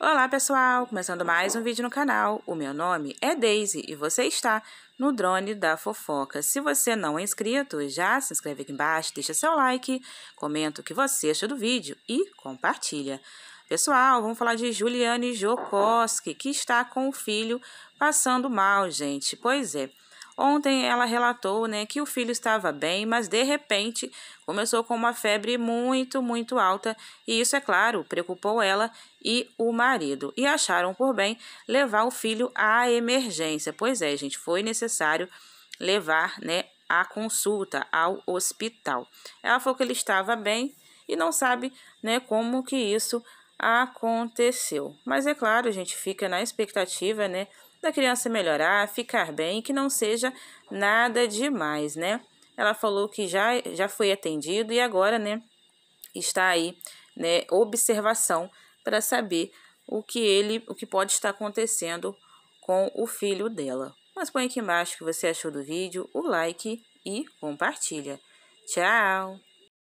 Olá pessoal, começando mais um vídeo no canal. O meu nome é Daisy e você está no Drone da Fofoca. Se você não é inscrito, já se inscreve aqui embaixo, deixa seu like, comenta o que você achou do vídeo e compartilha. Pessoal, vamos falar de Juliane Jokowski, que está com o filho passando mal, gente. Pois é, Ontem ela relatou né, que o filho estava bem, mas de repente começou com uma febre muito, muito alta, e isso, é claro, preocupou ela e o marido, e acharam por bem levar o filho à emergência. Pois é, gente, foi necessário levar né, a consulta ao hospital. Ela falou que ele estava bem e não sabe né, como que isso aconteceu. Mas é claro, a gente fica na expectativa, né? da criança melhorar, ficar bem, que não seja nada demais, né? Ela falou que já, já foi atendido e agora, né, está aí, né, observação para saber o que ele, o que pode estar acontecendo com o filho dela. Mas põe aqui embaixo o que você achou do vídeo, o like e compartilha. Tchau!